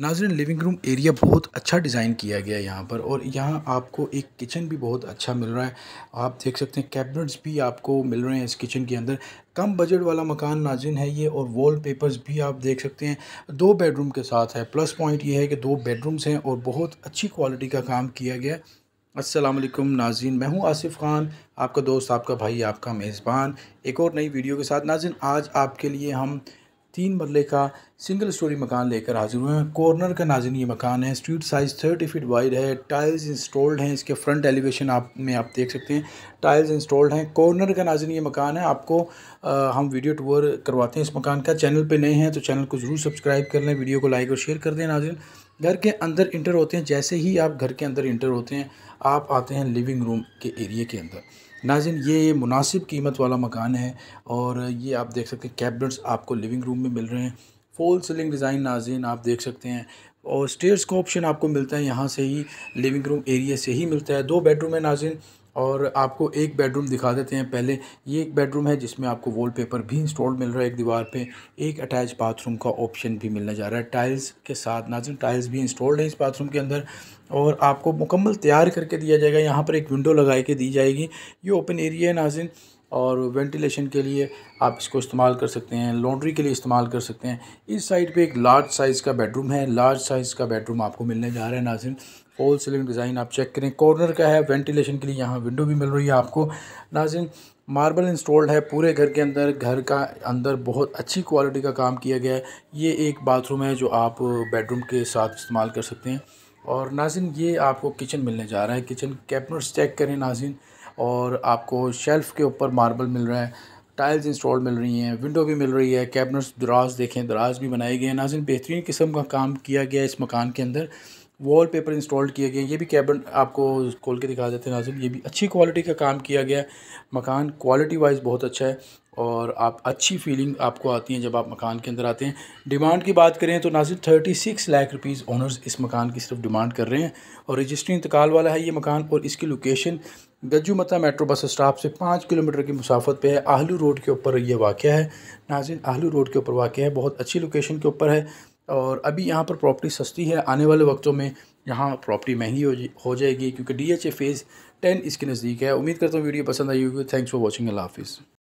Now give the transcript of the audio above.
नाजरन living room area बहुत अच्छा design किया गया है यहाँ पर और यहाँ आपको एक किचन भी बहुत अच्छा मिल रहा है आप देख सकते हैं कैबिनेट्स भी आपको मिल रहे हैं इस किचन के अंदर कम बजट वाला मकान नाजिन है ये और वॉल पेपर्स भी आप देख सकते हैं दो बेडरूम के साथ है प्लस पॉइंट ये है कि दो बेडरूम्स हैं और बहुत अच्छी क्वालिटी का काम किया गया है नाजिन मैं हूँ आसिफ ख़ान आपका दोस्त आपका भाई आपका मेज़बान एक और नई वीडियो के साथ नाजिन आज आपके लिए हम तीन मरले का सिंगल स्टोरी मकान लेकर हाजिर हुए हैं कॉर्नर का नाजिन ये मकान है street size thirty feet wide है टाइल्स इंस्टॉल्ड हैं इसके फ्रंट एलिवेशन आप में आप देख सकते हैं टाइल्स इंस्टॉल्ड हैं कॉर्नर का नाजिन ये मकान है आपको आ, हम वीडियो टूर करवाते हैं इस मकान का चैनल पर नए हैं तो चैनल को ज़रूर सब्सक्राइब कर लें वीडियो को लाइक और शेयर कर दें नाजिन घर के अंदर इंटर होते हैं जैसे ही आप घर के अंदर इंटर होते हैं आप आते हैं लिविंग रूम के एरिए के अंदर नाजिन ये मुनासिब कीमत वाला मकान है और ये आप देख सकते हैं कैबिनेट्स आपको लिविंग रूम में मिल रहे हैं फोल सीलिंग डिज़ाइन नाजिन आप देख सकते हैं और स्टेयर्स का ऑप्शन आपको मिलता है यहाँ से ही लिविंग रूम एरिया से ही मिलता है दो बेडरूम है नाजिन और आपको एक बेडरूम दिखा देते हैं पहले ये एक बेडरूम है जिसमें आपको वॉलपेपर भी इंस्टॉल मिल रहा है एक दीवार पे एक अटैच बाथरूम का ऑप्शन भी मिलने जा रहा है टाइल्स के साथ नाजिम टाइल्स भी इंस्टॉल्ड है इस बाथरूम के अंदर और आपको मुकम्मल तैयार करके दिया जाएगा यहाँ पर एक विंडो लगा के दी जाएगी ये ओपन एरिया है नाजिन और वेंटिलेशन के लिए आप इसको इस्तेमाल कर सकते हैं लॉन्ड्री के लिए इस्तेमाल कर सकते हैं इस साइड पे एक लार्ज साइज़ का बेडरूम है लार्ज साइज़ का बेडरूम आपको मिलने जा रहा है नाजिन होल सीलिंग डिज़ाइन आप चेक करें कॉर्नर का है वेंटिलेशन के लिए यहाँ विंडो भी मिल रही है आपको नाजिन मार्बल इंस्टॉल्ड है पूरे घर के अंदर घर का अंदर बहुत अच्छी क्वालिटी का काम किया गया है ये एक बाथरूम है जो आप बेडरूम के साथ इस्तेमाल कर सकते हैं और नाजिन ये आपको किचन मिलने जा रहा है किचन कैबिनेट्स चेक करें नाजिन और आपको शेल्फ़ के ऊपर मार्बल मिल रहा है टाइल्स इंस्टॉल मिल रही हैं विंडो भी मिल रही है कैबिनेट्स दराज देखें दराज भी बनाए गए हैं नाजिन बेहतरीन किस्म का काम किया गया है इस मकान के अंदर वॉल पेपर इंस्टॉल्ड किए गए हैं ये भी कैबिन आपको खोल के दिखा देते हैं नाजिम ये भी अच्छी क्वालिटी का काम किया गया है मकान क्वालिटी वाइज बहुत अच्छा है और आप अच्छी फीलिंग आपको आती है जब आप मकान के अंदर आते हैं डिमांड की बात करें तो नाजिम thirty six lakh rupees owners इस मकान की सिर्फ डिमांड कर रहे हैं और रजिस्ट्री इंतकाल वाला है ये मकान और इसकी लोकेशन मता मेट्रो बस स्टॉप से पाँच किलोमीटर की मुसाफत पे है आहलू रोड के ऊपर ये वाक़ है नाजिन आहलू रोड के ऊपर वाक़ है बहुत अच्छी लोकेशन के ऊपर है और अभी यहाँ पर प्रॉपर्टी सस्ती है आने वाले वक्तों में यहाँ प्रॉपर्टी महंगी हो जाएगी क्योंकि D H A phase ten इसके नज़दीक है उम्मीद करता हूँ वीडियो पसंद आई होगी थैंक्स फॉर वॉचिंग अल्लाह हाफिज़